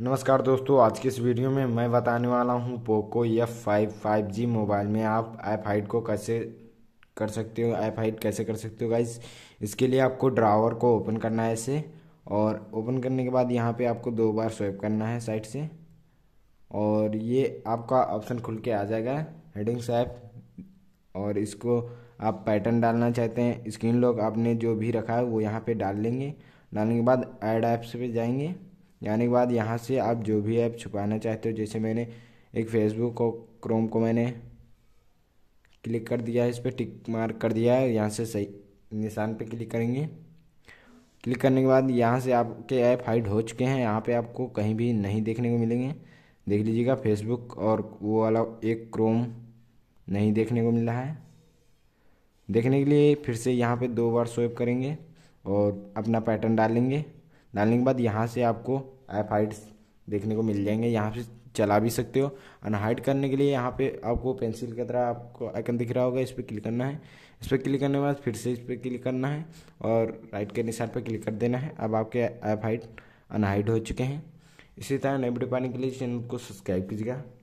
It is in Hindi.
नमस्कार दोस्तों आज के इस वीडियो में मैं बताने वाला हूँ Poco F five five G mobile में आप ऐप हाइट को कैसे कर सकते हो ऐप हाइट कैसे कर सकते हो गाइज इसके लिए आपको ड्रावर को ओपन करना है इसे और ओपन करने के बाद यहाँ पे आपको दो बार स्वाइप करना है साइड से और ये आपका ऑप्शन खुल के आ जाएगा हेडिंग्स ऐप और इसको आप पैटर्न डालना चाहते हैं स्क्रीन लॉक आपने जो भी रखा है वो यहाँ पर डाल लेंगे डालने के बाद एड ऐप्स पर जाएंगे जाने के बाद यहाँ से आप जो भी ऐप छुपाना चाहते हो जैसे मैंने एक फेसबुक और क्रोम को मैंने क्लिक कर दिया है इस पर टिक मार्क कर दिया है यहाँ से सही निशान पे क्लिक करेंगे क्लिक करने के बाद यहाँ से आपके ऐप हाइड हो चुके हैं यहाँ पे आपको कहीं भी नहीं देखने को मिलेंगे देख लीजिएगा फेसबुक और वो वाला एक क्रोम नहीं देखने को मिल रहा है देखने के लिए फिर से यहाँ पे दो बार स्वेप करेंगे और अपना पैटर्न डालेंगे डालने के बाद यहाँ से आपको ऐप हाइट्स देखने को मिल जाएंगे यहाँ से चला भी सकते हो अनहाइड करने के लिए यहाँ पे आपको पेंसिल की तरह आपको आइकन दिख रहा होगा इस पर क्लिक करना है इस पर क्लिक करने के बाद फिर से इस पर क्लिक करना है और राइट के निशान पर क्लिक कर देना है अब आपके ऐप हाइट अनहाइड हो चुके हैं इसी तरह नए वीडियो पाने के लिए चैनल को सब्सक्राइब कीजिएगा